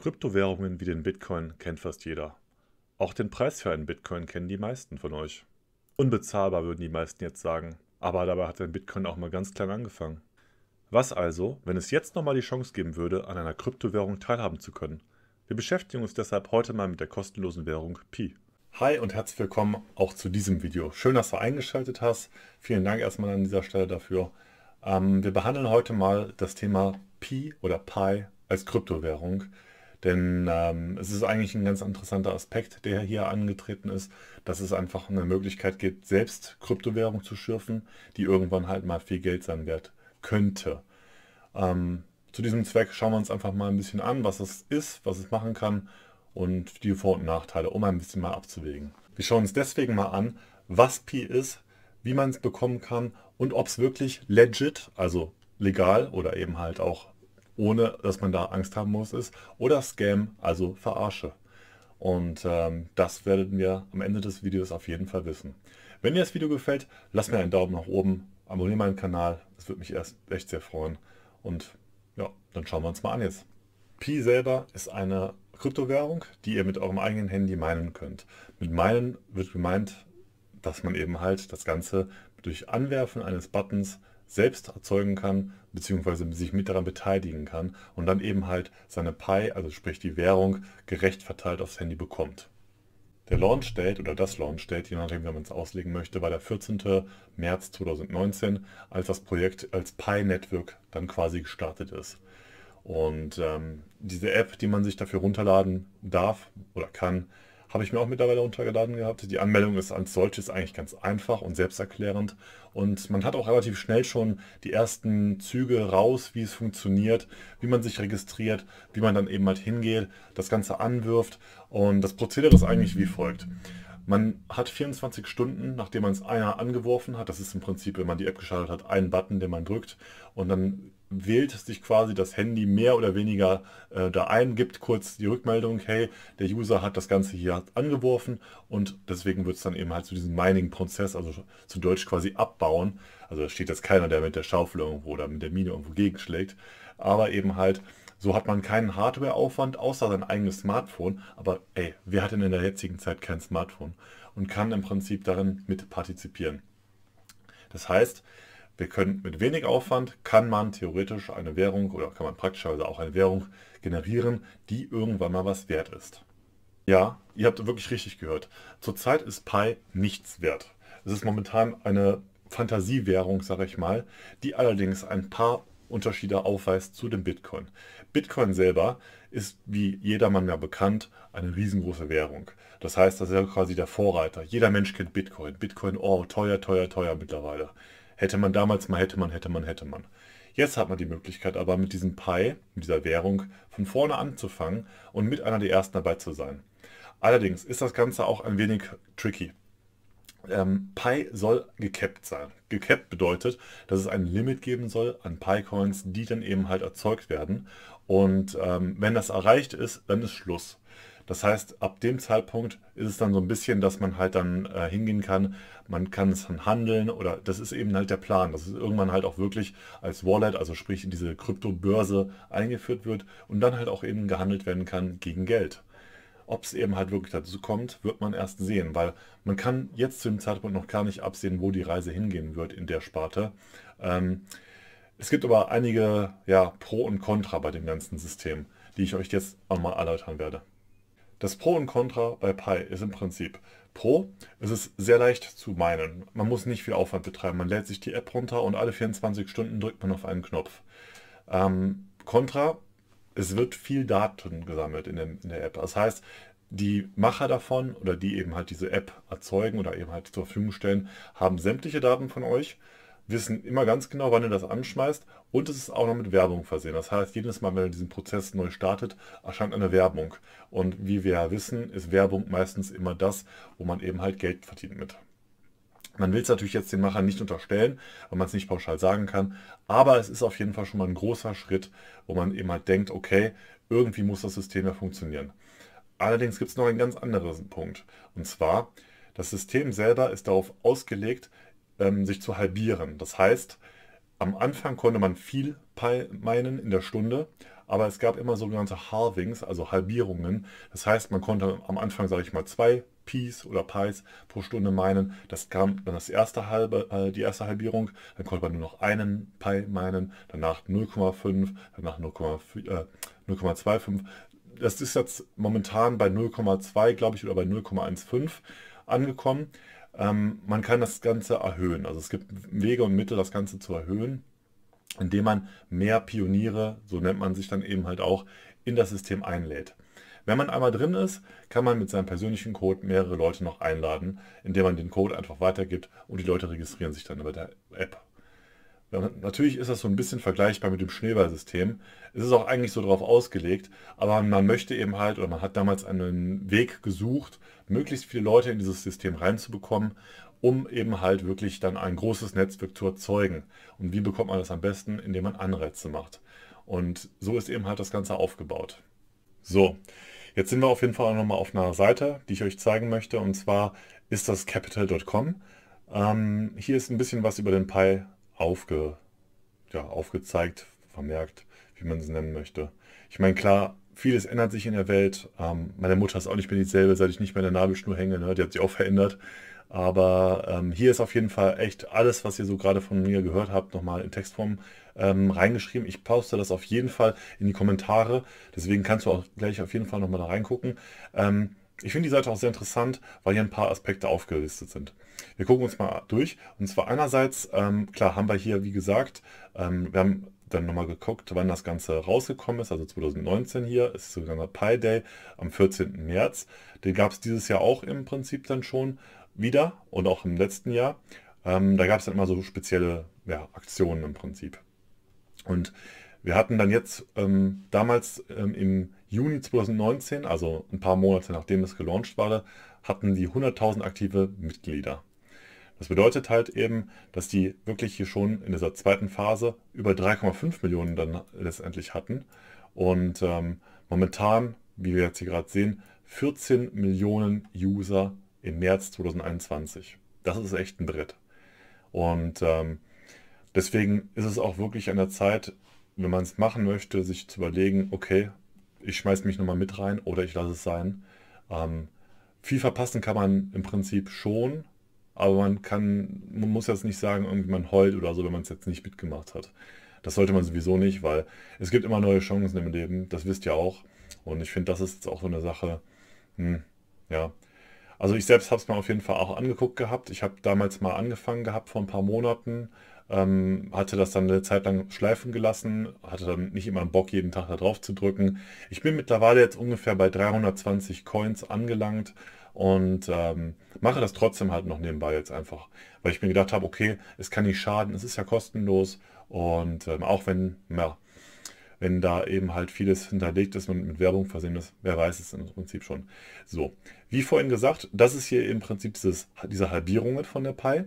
Kryptowährungen wie den Bitcoin kennt fast jeder. Auch den Preis für einen Bitcoin kennen die meisten von euch. Unbezahlbar würden die meisten jetzt sagen, aber dabei hat ein Bitcoin auch mal ganz klein angefangen. Was also, wenn es jetzt nochmal die Chance geben würde, an einer Kryptowährung teilhaben zu können? Wir beschäftigen uns deshalb heute mal mit der kostenlosen Währung Pi. Hi und herzlich willkommen auch zu diesem Video. Schön, dass du eingeschaltet hast. Vielen Dank erstmal an dieser Stelle dafür. Ähm, wir behandeln heute mal das Thema Pi oder Pi als Kryptowährung. Denn ähm, es ist eigentlich ein ganz interessanter Aspekt, der hier angetreten ist, dass es einfach eine Möglichkeit gibt, selbst Kryptowährung zu schürfen, die irgendwann halt mal viel Geld sein wert könnte. Ähm, zu diesem Zweck schauen wir uns einfach mal ein bisschen an, was es ist, was es machen kann und die Vor- und Nachteile, um ein bisschen mal abzuwägen. Wir schauen uns deswegen mal an, was Pi ist, wie man es bekommen kann und ob es wirklich legit, also legal oder eben halt auch ohne dass man da Angst haben muss, ist. Oder Scam, also Verarsche. Und ähm, das werden wir am Ende des Videos auf jeden Fall wissen. Wenn dir das Video gefällt, lass mir einen Daumen nach oben, abonniere meinen Kanal, das würde mich erst echt sehr freuen. Und ja, dann schauen wir uns mal an jetzt. Pi selber ist eine Kryptowährung, die ihr mit eurem eigenen Handy meinen könnt. Mit meinen wird gemeint, dass man eben halt das Ganze durch Anwerfen eines Buttons selbst erzeugen kann, beziehungsweise sich mit daran beteiligen kann und dann eben halt seine Pi, also sprich die Währung, gerecht verteilt aufs Handy bekommt. Der Launch Date oder das Launch Date, je nachdem, wie man es auslegen möchte, war der 14. März 2019, als das Projekt als Pi Network dann quasi gestartet ist. Und ähm, diese App, die man sich dafür runterladen darf oder kann, habe ich mir auch mittlerweile runtergeladen gehabt. Die Anmeldung ist als solches eigentlich ganz einfach und selbsterklärend. Und man hat auch relativ schnell schon die ersten Züge raus, wie es funktioniert, wie man sich registriert, wie man dann eben halt hingeht, das Ganze anwirft. Und das Prozedere ist eigentlich wie folgt. Man hat 24 Stunden, nachdem man es einer angeworfen hat, das ist im Prinzip, wenn man die App geschaltet hat, einen Button, den man drückt und dann wählt sich quasi das Handy mehr oder weniger äh, da ein, gibt kurz die Rückmeldung, hey, der User hat das Ganze hier angeworfen und deswegen wird es dann eben halt zu diesem Mining-Prozess, also zu Deutsch quasi abbauen. Also da steht jetzt keiner, der mit der Schaufel irgendwo oder mit der Mine irgendwo gegenschlägt, aber eben halt so hat man keinen Hardwareaufwand außer sein eigenes Smartphone, aber ey, wer hat denn in der jetzigen Zeit kein Smartphone und kann im Prinzip darin mit partizipieren. Das heißt, wir können mit wenig Aufwand kann man theoretisch eine Währung oder kann man praktischerweise auch eine Währung generieren, die irgendwann mal was wert ist. Ja, ihr habt wirklich richtig gehört. Zurzeit ist Pi nichts wert. Es ist momentan eine Fantasiewährung, sage ich mal, die allerdings ein paar Unterschiede aufweist zu dem Bitcoin. Bitcoin selber ist, wie jedermann ja bekannt, eine riesengroße Währung. Das heißt, das ist ja quasi der Vorreiter. Jeder Mensch kennt Bitcoin. Bitcoin, oh, teuer, teuer, teuer mittlerweile. Hätte man damals mal, hätte man, hätte man, hätte man. Jetzt hat man die Möglichkeit aber mit diesem Pi, mit dieser Währung, von vorne anzufangen und mit einer der ersten dabei zu sein. Allerdings ist das Ganze auch ein wenig tricky ähm, Pi soll gecapped sein. Gecapped bedeutet, dass es ein Limit geben soll an Pi-Coins, die dann eben halt erzeugt werden. Und ähm, wenn das erreicht ist, dann ist Schluss. Das heißt, ab dem Zeitpunkt ist es dann so ein bisschen, dass man halt dann äh, hingehen kann, man kann es dann handeln oder das ist eben halt der Plan, dass es irgendwann halt auch wirklich als Wallet, also sprich in diese Kryptobörse eingeführt wird und dann halt auch eben gehandelt werden kann gegen Geld. Ob es eben halt wirklich dazu kommt, wird man erst sehen, weil man kann jetzt zu dem Zeitpunkt noch gar nicht absehen, wo die Reise hingehen wird in der Sparte. Ähm, es gibt aber einige ja, Pro und Contra bei dem ganzen System, die ich euch jetzt auch mal erläutern werde. Das Pro und Contra bei Pi ist im Prinzip Pro. Es ist sehr leicht zu meinen. Man muss nicht viel Aufwand betreiben. Man lädt sich die App runter und alle 24 Stunden drückt man auf einen Knopf. Ähm, Contra es wird viel Daten gesammelt in, dem, in der App. Das heißt, die Macher davon oder die eben halt diese App erzeugen oder eben halt zur Verfügung stellen, haben sämtliche Daten von euch, wissen immer ganz genau, wann ihr das anschmeißt und es ist auch noch mit Werbung versehen. Das heißt, jedes Mal, wenn ihr diesen Prozess neu startet, erscheint eine Werbung. Und wie wir ja wissen, ist Werbung meistens immer das, wo man eben halt Geld verdient mit. Man will es natürlich jetzt den Machern nicht unterstellen, weil man es nicht pauschal sagen kann. Aber es ist auf jeden Fall schon mal ein großer Schritt, wo man eben halt denkt, okay, irgendwie muss das System ja funktionieren. Allerdings gibt es noch einen ganz anderen Punkt. Und zwar, das System selber ist darauf ausgelegt, ähm, sich zu halbieren. Das heißt, am Anfang konnte man viel meinen in der Stunde, aber es gab immer sogenannte Halvings, also Halbierungen. Das heißt, man konnte am Anfang, sage ich mal, zwei Pies oder Pies pro Stunde meinen. Das kam dann das erste halbe, äh, die erste Halbierung. Dann konnte man nur noch einen Pi meinen, danach 0,5, danach 0,25. Äh, das ist jetzt momentan bei 0,2, glaube ich, oder bei 0,15 angekommen. Ähm, man kann das Ganze erhöhen. Also es gibt Wege und Mittel, das Ganze zu erhöhen, indem man mehr Pioniere, so nennt man sich dann eben halt auch, in das System einlädt. Wenn man einmal drin ist, kann man mit seinem persönlichen Code mehrere Leute noch einladen, indem man den Code einfach weitergibt und die Leute registrieren sich dann über der App. Natürlich ist das so ein bisschen vergleichbar mit dem Schneeballsystem. Es ist auch eigentlich so darauf ausgelegt, aber man möchte eben halt oder man hat damals einen Weg gesucht, möglichst viele Leute in dieses System reinzubekommen, um eben halt wirklich dann ein großes Netzwerk zu erzeugen. Und wie bekommt man das am besten? Indem man Anreize macht. Und so ist eben halt das Ganze aufgebaut. So, Jetzt sind wir auf jeden Fall auch nochmal auf einer Seite, die ich euch zeigen möchte. Und zwar ist das capital.com. Ähm, hier ist ein bisschen was über den Pi aufge, ja, aufgezeigt, vermerkt, wie man es nennen möchte. Ich meine, klar, vieles ändert sich in der Welt. Ähm, meine Mutter ist auch nicht mehr dieselbe, seit ich nicht mehr in der Nabelschnur hänge. Ne? Die hat sich auch verändert. Aber ähm, hier ist auf jeden Fall echt alles, was ihr so gerade von mir gehört habt, nochmal in Textform ähm, reingeschrieben. Ich poste das auf jeden Fall in die Kommentare. Deswegen kannst du auch gleich auf jeden Fall nochmal da reingucken. Ähm, ich finde die Seite auch sehr interessant, weil hier ein paar Aspekte aufgelistet sind. Wir gucken uns mal durch. Und zwar einerseits, ähm, klar, haben wir hier, wie gesagt, ähm, wir haben dann nochmal geguckt, wann das Ganze rausgekommen ist. Also 2019 hier ist sogar Pi Day am 14. März. Den gab es dieses Jahr auch im Prinzip dann schon wieder und auch im letzten Jahr. Ähm, da gab es dann immer so spezielle ja, Aktionen im Prinzip. Und wir hatten dann jetzt ähm, damals ähm, im Juni 2019, also ein paar Monate nachdem es gelauncht war, hatten die 100.000 aktive Mitglieder. Das bedeutet halt eben, dass die wirklich hier schon in dieser zweiten Phase über 3,5 Millionen dann letztendlich hatten. Und ähm, momentan, wie wir jetzt hier gerade sehen, 14 Millionen User im März 2021. Das ist echt ein Brett. Und ähm, deswegen ist es auch wirklich an der Zeit, wenn man es machen möchte, sich zu überlegen, okay, ich schmeiße mich nochmal mit rein oder ich lasse es sein. Ähm, viel verpassen kann man im Prinzip schon, aber man kann, man muss jetzt nicht sagen, irgendwie man heult oder so, wenn man es jetzt nicht mitgemacht hat. Das sollte man sowieso nicht, weil es gibt immer neue Chancen im Leben, das wisst ihr auch. Und ich finde, das ist jetzt auch so eine Sache, hm, ja, also ich selbst habe es mir auf jeden Fall auch angeguckt gehabt. Ich habe damals mal angefangen gehabt vor ein paar Monaten, ähm, hatte das dann eine Zeit lang schleifen gelassen, hatte dann nicht immer Bock, jeden Tag da drauf zu drücken. Ich bin mittlerweile jetzt ungefähr bei 320 Coins angelangt und ähm, mache das trotzdem halt noch nebenbei jetzt einfach, weil ich mir gedacht habe, okay, es kann nicht schaden, es ist ja kostenlos und ähm, auch wenn, ja, wenn da eben halt vieles hinterlegt ist und mit Werbung versehen ist, wer weiß es im Prinzip schon. So, wie vorhin gesagt, das ist hier im Prinzip dieses, diese Halbierung von der Pi.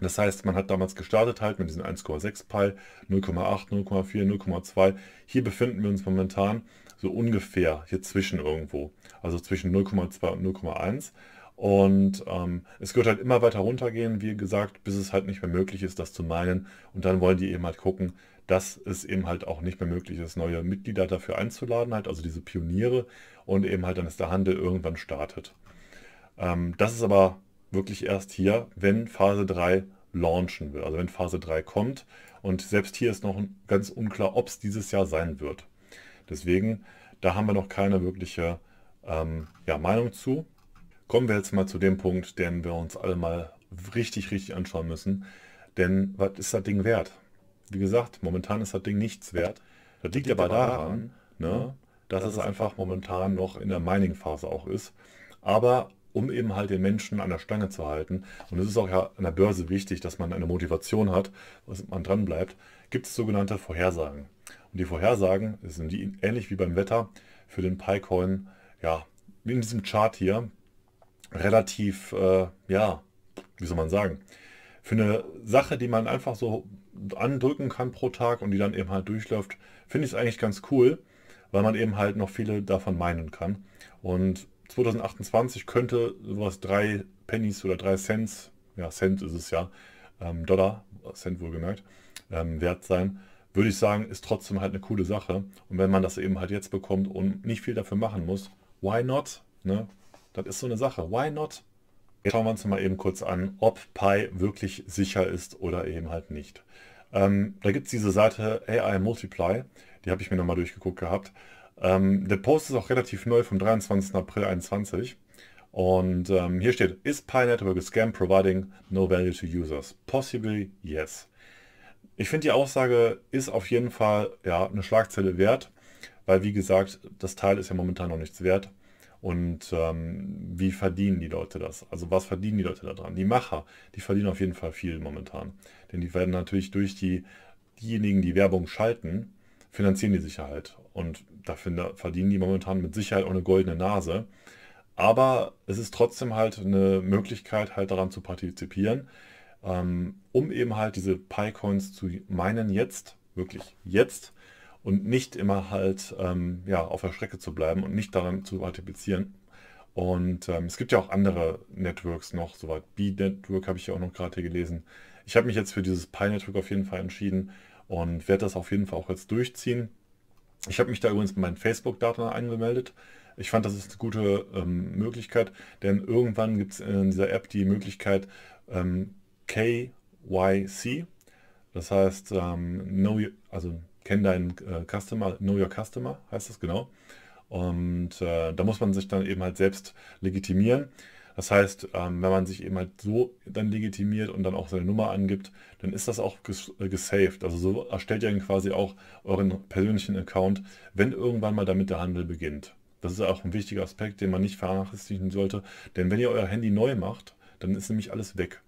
Das heißt, man hat damals gestartet halt mit diesen 1,6 Pi, 0,8, 0,4, 0,2. Hier befinden wir uns momentan so ungefähr hier zwischen irgendwo, also zwischen 0,2 und 0,1. Und ähm, es wird halt immer weiter runtergehen, wie gesagt, bis es halt nicht mehr möglich ist, das zu meinen. Und dann wollen die eben halt gucken, dass es eben halt auch nicht mehr möglich ist, neue Mitglieder dafür einzuladen, halt, also diese Pioniere und eben halt dann ist der Handel irgendwann startet. Ähm, das ist aber wirklich erst hier, wenn Phase 3 launchen will, also wenn Phase 3 kommt und selbst hier ist noch ganz unklar, ob es dieses Jahr sein wird. Deswegen, da haben wir noch keine wirkliche ähm, ja, Meinung zu. Kommen wir jetzt mal zu dem Punkt, den wir uns alle mal richtig, richtig anschauen müssen. Denn was ist das Ding wert? wie gesagt, momentan ist das Ding nichts wert. Das liegt, das liegt aber daran, ne, ne dass das es einfach momentan noch in der Mining-Phase auch ist. Aber um eben halt den Menschen an der Stange zu halten, und es ist auch ja an der Börse wichtig, dass man eine Motivation hat, dass man dran bleibt, gibt es sogenannte Vorhersagen. Und die Vorhersagen sind die ähnlich wie beim Wetter für den PyCoin, ja, in diesem Chart hier, relativ, äh, ja, wie soll man sagen, für eine Sache, die man einfach so andrücken kann pro Tag und die dann eben halt durchläuft, finde ich es eigentlich ganz cool, weil man eben halt noch viele davon meinen kann. Und 2028 könnte sowas drei Pennies oder drei Cents, ja Cent ist es ja, ähm, Dollar, Cent wohlgemerkt, ähm, wert sein. Würde ich sagen, ist trotzdem halt eine coole Sache. Und wenn man das eben halt jetzt bekommt und nicht viel dafür machen muss, why not? Ne? Das ist so eine Sache. Why not? Jetzt schauen wir uns mal eben kurz an, ob Pi wirklich sicher ist oder eben halt nicht. Ähm, da gibt es diese Seite AI Multiply, die habe ich mir nochmal durchgeguckt gehabt. Ähm, der Post ist auch relativ neu vom 23. April 2021. Und ähm, hier steht, is Pi Network a scam providing no value to users? Possibly yes. Ich finde die Aussage ist auf jeden Fall ja, eine Schlagzeile wert, weil wie gesagt, das Teil ist ja momentan noch nichts wert. Und ähm, wie verdienen die Leute das? Also was verdienen die Leute daran? Die Macher, die verdienen auf jeden Fall viel momentan. Denn die werden natürlich durch die, diejenigen, die Werbung schalten, finanzieren die Sicherheit. Und dafür verdienen die momentan mit Sicherheit auch eine goldene Nase. Aber es ist trotzdem halt eine Möglichkeit, halt daran zu partizipieren, ähm, um eben halt diese Pi-Coins zu meinen jetzt, wirklich jetzt, und nicht immer halt ähm, ja, auf der Strecke zu bleiben und nicht daran zu partizipieren. Und ähm, es gibt ja auch andere Networks noch, soweit B-Network habe ich ja auch noch gerade hier gelesen. Ich habe mich jetzt für dieses Pi-Network auf jeden Fall entschieden und werde das auf jeden Fall auch jetzt durchziehen. Ich habe mich da übrigens mit meinen Facebook-Daten angemeldet. Ich fand, das ist eine gute ähm, Möglichkeit, denn irgendwann gibt es in dieser App die Möglichkeit ähm, KYC, das heißt ähm, know, also Kenn deinen äh, Customer, Know Your Customer heißt es genau. Und äh, da muss man sich dann eben halt selbst legitimieren. Das heißt, ähm, wenn man sich eben halt so dann legitimiert und dann auch seine Nummer angibt, dann ist das auch ges äh, gesaved. Also so erstellt ihr dann quasi auch euren persönlichen Account, wenn irgendwann mal damit der Handel beginnt. Das ist auch ein wichtiger Aspekt, den man nicht vernachlässigen sollte. Denn wenn ihr euer Handy neu macht, dann ist nämlich alles weg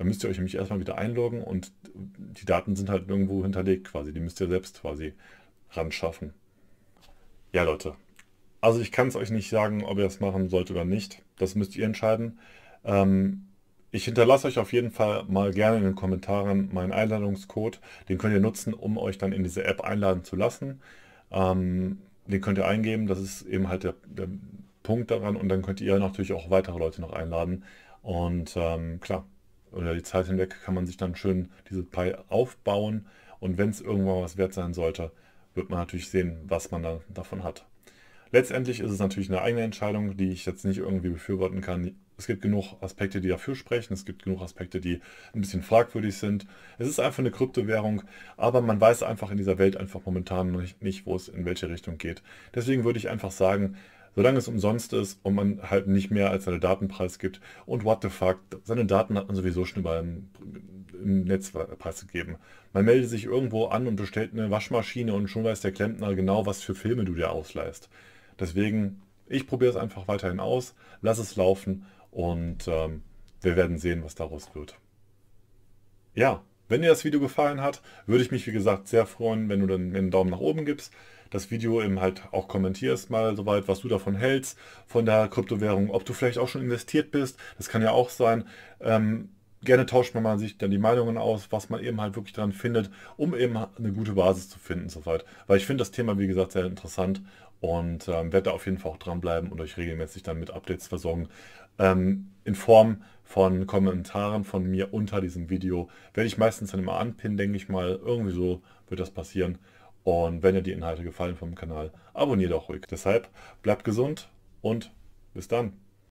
dann müsst ihr euch nämlich erstmal wieder einloggen und die Daten sind halt irgendwo hinterlegt quasi. Die müsst ihr selbst quasi ran schaffen. Ja, Leute. Also ich kann es euch nicht sagen, ob ihr es machen sollt oder nicht. Das müsst ihr entscheiden. Ähm, ich hinterlasse euch auf jeden Fall mal gerne in den Kommentaren meinen Einladungscode. Den könnt ihr nutzen, um euch dann in diese App einladen zu lassen. Ähm, den könnt ihr eingeben. Das ist eben halt der, der Punkt daran. Und dann könnt ihr natürlich auch weitere Leute noch einladen. Und ähm, klar, oder die Zeit hinweg kann man sich dann schön diese Pi aufbauen und wenn es irgendwann was wert sein sollte, wird man natürlich sehen, was man dann davon hat. Letztendlich ist es natürlich eine eigene Entscheidung, die ich jetzt nicht irgendwie befürworten kann. Es gibt genug Aspekte, die dafür sprechen. Es gibt genug Aspekte, die ein bisschen fragwürdig sind. Es ist einfach eine Kryptowährung, aber man weiß einfach in dieser Welt einfach momentan nicht, nicht wo es in welche Richtung geht. Deswegen würde ich einfach sagen, solange es umsonst ist und man halt nicht mehr als seine Daten preisgibt. Und what the fuck, seine Daten hat man sowieso schon überall im, im Netz preisgegeben. Man meldet sich irgendwo an und bestellt eine Waschmaschine und schon weiß der Klempner genau, was für Filme du dir ausleihst. Deswegen, ich probiere es einfach weiterhin aus, lass es laufen und ähm, wir werden sehen, was daraus wird. Ja, wenn dir das Video gefallen hat, würde ich mich wie gesagt sehr freuen, wenn du dann einen Daumen nach oben gibst das Video eben halt auch kommentierst mal soweit, was du davon hältst, von der Kryptowährung, ob du vielleicht auch schon investiert bist, das kann ja auch sein. Ähm, gerne tauscht man sich dann die Meinungen aus, was man eben halt wirklich daran findet, um eben eine gute Basis zu finden soweit. Weil ich finde das Thema, wie gesagt, sehr interessant und ähm, werde da auf jeden Fall auch dranbleiben und euch regelmäßig dann mit Updates versorgen. Ähm, in Form von Kommentaren von mir unter diesem Video werde ich meistens dann immer anpinnen, denke ich mal. Irgendwie so wird das passieren. Und wenn dir die Inhalte gefallen vom Kanal, abonniere doch ruhig. Deshalb bleibt gesund und bis dann.